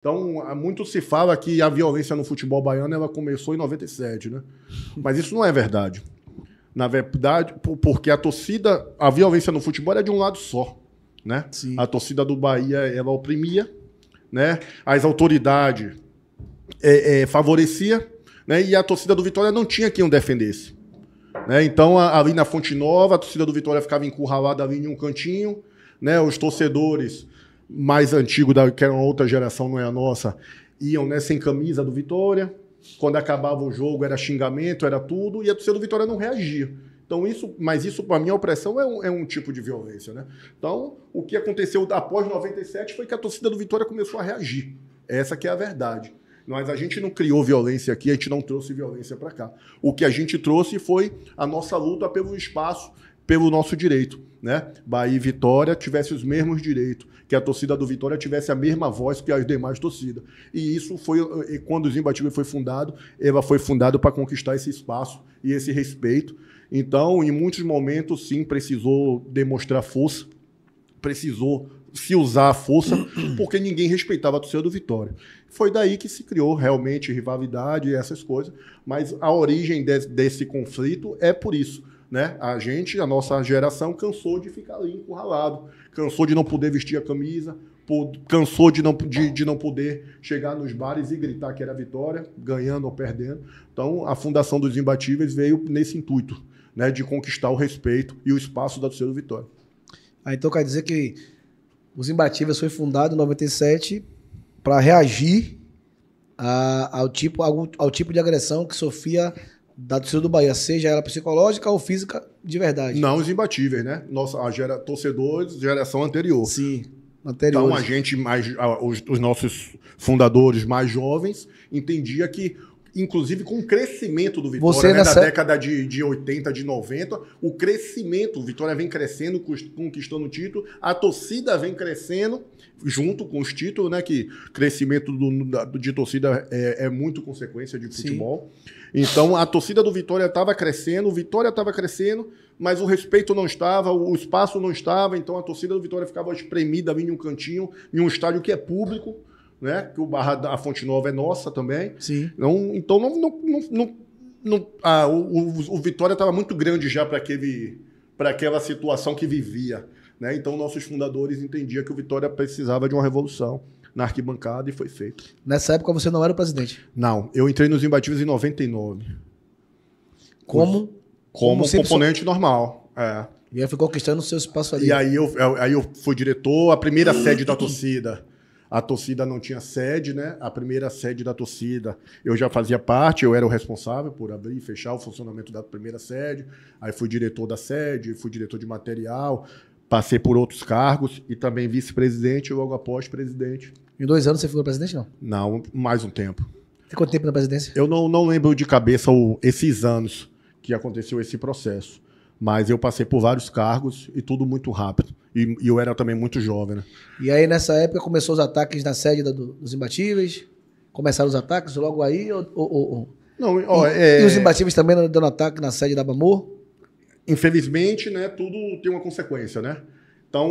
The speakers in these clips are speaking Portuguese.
Então, muito se fala que a violência no futebol baiano ela começou em 97, né? Mas isso não é verdade. Na verdade, porque a torcida, a violência no futebol era é de um lado só, né? Sim. A torcida do Bahia, ela oprimia, né? As autoridades é, é, favorecia, né? E a torcida do Vitória não tinha quem o defendesse. Né? Então, a, ali na Fonte Nova, a torcida do Vitória ficava encurralada ali em um cantinho, né? Os torcedores mais antigo, da, que era uma outra geração, não é a nossa, iam né, sem camisa do Vitória. Quando acabava o jogo, era xingamento, era tudo, e a torcida do Vitória não reagia. Então, isso, mas isso, para mim, a opressão é um, é um tipo de violência. Né? Então, o que aconteceu após 97 foi que a torcida do Vitória começou a reagir. Essa que é a verdade. Mas a gente não criou violência aqui, a gente não trouxe violência para cá. O que a gente trouxe foi a nossa luta pelo espaço pelo nosso direito. Né? Bahia e Vitória tivesse os mesmos direitos, que a torcida do Vitória tivesse a mesma voz que as demais torcidas. E isso foi eh, quando o Zimbatível foi fundado, ela foi fundada para conquistar esse espaço e esse respeito. Então, em muitos momentos, sim, precisou demonstrar força, precisou se usar a força, porque ninguém respeitava a torcida do Vitória. Foi daí que se criou realmente rivalidade e essas coisas, mas a origem de, desse conflito é por isso né? A gente, a nossa geração, cansou de ficar ali encurralado, cansou de não poder vestir a camisa, cansou de não, de, de não poder chegar nos bares e gritar que era vitória, ganhando ou perdendo. Então, a fundação dos imbatíveis veio nesse intuito, né? De conquistar o respeito e o espaço da torcida do Vitória. Ah, então quer dizer que os imbatíveis foi fundado em 97 para reagir a, ao, tipo, ao, ao tipo de agressão que sofia da torcida do Bahia, seja ela psicológica ou física, de verdade. Não, os imbatíveis, né? Nossa, a gera, torcedores, geração anterior. Sim, anterior. Então, a gente mais, os, os, nossos fundadores mais jovens entendia que inclusive com o crescimento do Vitória, Você né, nessa... da década de, de 80, de 90, o crescimento, o Vitória vem crescendo, conquistando o título, a torcida vem crescendo, junto com os títulos, né, que crescimento do, de torcida é, é, muito consequência de futebol. Sim. Então, a torcida do Vitória estava crescendo, o Vitória estava crescendo, mas o respeito não estava, o espaço não estava, então a torcida do Vitória ficava espremida em um cantinho, em um estádio que é público, né? Que o Barra da Fonte Nova é nossa também. Sim. Não, então não, não, não, não ah, o, o, o, Vitória estava muito grande já para aquele para aquela situação que vivia, né? Então nossos fundadores entendiam que o Vitória precisava de uma revolução na arquibancada e foi feito. Nessa época você não era o presidente? Não, eu entrei nos imbatíveis em 99. Como como, como componente sou... normal. É. E aí ficou conquistando o seu espaço ali. E aí eu, é, aí eu fui diretor, a primeira sede da torcida. A torcida não tinha sede, né? A primeira sede da torcida eu já fazia parte, eu era o responsável por abrir e fechar o funcionamento da primeira sede. Aí fui diretor da sede, fui diretor de material, passei por outros cargos e também vice-presidente logo após presidente. Em dois anos você ficou presidente, não? Não, mais um tempo. Ficou tempo na presidência? Eu não, não lembro de cabeça o, esses anos que aconteceu esse processo. Mas eu passei por vários cargos e tudo muito rápido. E, e, eu era também muito jovem, né? E aí, nessa época, começou os ataques na sede da, do, dos imbatíveis? Começaram os ataques logo aí? Ou, ou, ou... Não, ó, e, é... e, os imbatíveis também dando ataque na sede da Bamor? Infelizmente, né? Tudo tem uma consequência, né? Então,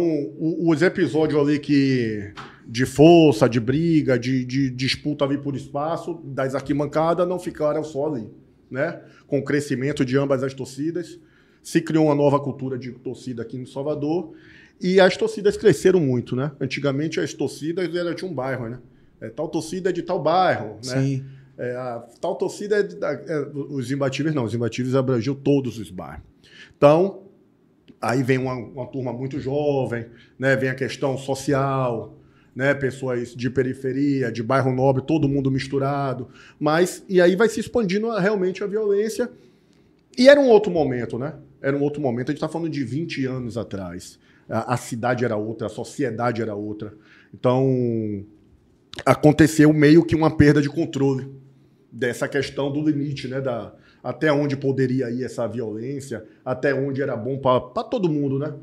os episódios ali que de força, de briga, de, de disputa ali por espaço, das arquibancadas, não ficaram só ali, né? Com o crescimento de ambas as torcidas, se criou uma nova cultura de torcida aqui no Salvador e as torcidas cresceram muito, né? Antigamente as torcidas era de um bairro, né? É, tal torcida é de tal bairro, né? Sim. É, a, tal torcida é, de, é, Os imbatíveis não, os imbatíveis abrangiu todos os bairros. Então, aí vem uma, uma turma muito jovem, né? Vem a questão social, né, pessoas de periferia, de bairro nobre, todo mundo misturado. Mas e aí vai se expandindo realmente a violência. E era um outro momento, né? Era um outro momento. A gente está falando de 20 anos atrás a, cidade era outra, a sociedade era outra. Então, aconteceu meio que uma perda de controle dessa questão do limite, né? Da, até onde poderia ir essa violência, até onde era bom para todo mundo, né?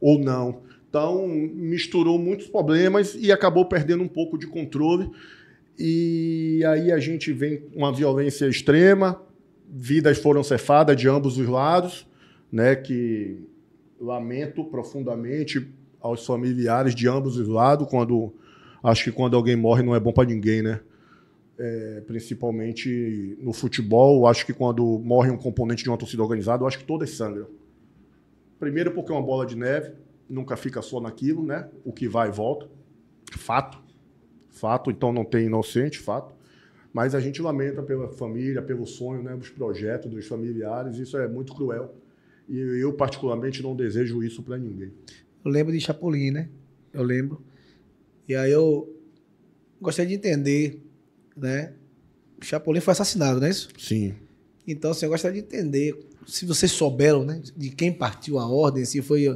Ou não. Então, misturou muitos problemas e acabou perdendo um pouco de controle. E aí a gente vem uma violência extrema, vidas foram cefadas de ambos os lados, né? Que Lamento profundamente aos familiares de ambos os lados, quando acho que quando alguém morre não é bom para ninguém, né? É, principalmente no futebol, acho que quando morre um componente de uma torcida organizada, acho que todas sangram. Primeiro porque é uma bola de neve, nunca fica só naquilo, né? O que vai e volta. Fato. Fato, então não tem inocente, fato. Mas a gente lamenta pela família, pelo sonho, né? Os projetos dos familiares, isso é muito cruel e eu, particularmente, não desejo isso para ninguém. Eu lembro de Chapolin, né? Eu lembro. E aí eu gostaria de entender, né? Chapolin foi assassinado, não é isso? Sim. Então, assim, eu gostaria de entender se vocês souberam, né? De quem partiu a ordem, se foi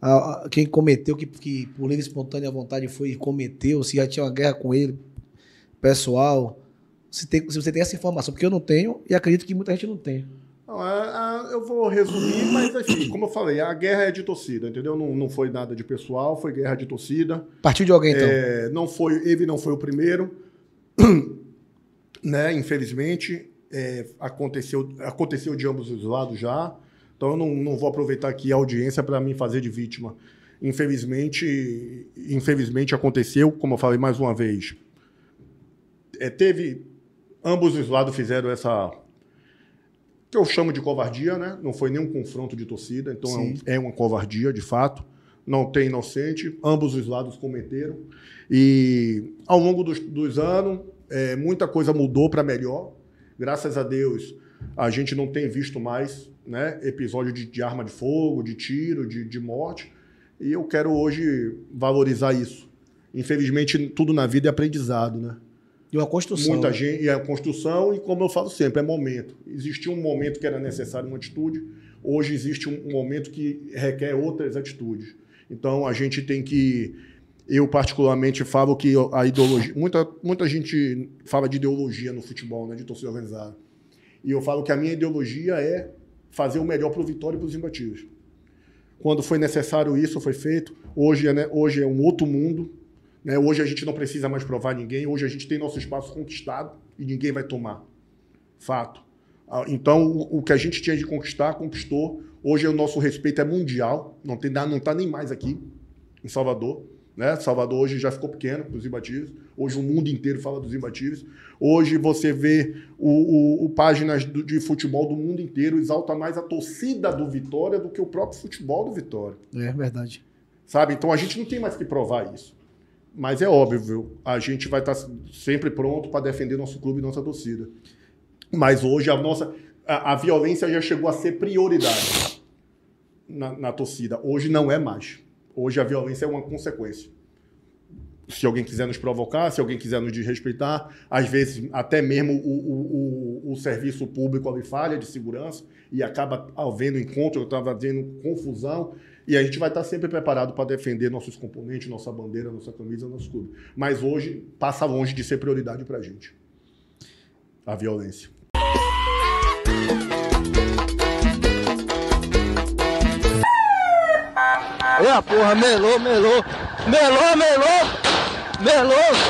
a, a, quem cometeu, que, que por livre espontânea vontade foi e cometeu, se já tinha uma guerra com ele, pessoal. Se, tem, se você tem essa informação, porque eu não tenho e acredito que muita gente não tem. Não, a, é, a, é, eu vou resumir, mas assim, como eu falei, a guerra é de torcida, entendeu? Não, não foi nada de pessoal, foi guerra de torcida. Partiu de alguém, então. É, não foi, ele não foi o primeiro, né? Infelizmente, é, aconteceu, aconteceu de ambos os lados já. Então eu não, não vou aproveitar aqui a audiência para me fazer de vítima. Infelizmente, infelizmente aconteceu, como eu falei mais uma vez. É, teve ambos os lados fizeram essa que eu chamo de covardia, né? Não foi nenhum confronto de torcida, então é, um, é, uma covardia, de fato. Não tem inocente, ambos os lados cometeram. E ao longo dos, dos anos, é, muita coisa mudou para melhor. Graças a Deus, a gente não tem visto mais né, episódio de, de arma de fogo, de tiro, de, de morte. E eu quero hoje valorizar isso. Infelizmente, tudo na vida é aprendizado, né? E uma construção. Muita né? gente, e a construção, e como eu falo sempre, é momento. Existia um momento que era necessário uma atitude, hoje existe um momento que requer outras atitudes. Então a gente tem que. Eu, particularmente, falo que a ideologia. Muita, muita gente fala de ideologia no futebol, né, de torcida organizada. E eu falo que a minha ideologia é fazer o melhor para o Vitória e para os imbatíveis. Quando foi necessário isso, foi feito. Hoje é, né, hoje é um outro mundo. Né? Hoje a gente não precisa mais provar ninguém, hoje a gente tem nosso espaço conquistado e ninguém vai tomar. Fato. Ah, então, o que a gente tinha de conquistar, conquistou. Hoje o nosso respeito é mundial, não está não tá nem mais aqui, em Salvador. Né? Salvador hoje já ficou pequeno para os imbatíveis. Hoje o mundo inteiro fala dos imbatíveis. Hoje você vê o, o, o páginas do, de futebol do mundo inteiro exalta mais a torcida do Vitória do que o próprio futebol do Vitória. É verdade. Sabe? Então a gente não tem mais que provar isso. Mas é óbvio, a gente vai tá estar sempre pronto para defender nosso clube e nossa torcida. Mas hoje a nossa a, a violência já chegou a ser prioridade na, na torcida. Hoje não é mais. Hoje a violência é uma consequência se alguém quiser nos provocar, se alguém quiser nos desrespeitar, às vezes até mesmo o, o, o, o serviço público ali falha de segurança e acaba havendo encontro, estava havendo confusão. E a gente vai estar tá sempre preparado para defender nossos componentes, nossa bandeira, nossa camisa, nosso clube. Mas hoje passa longe de ser prioridade para a gente a violência. É a porra, melou, melou, melou, melou. Merlot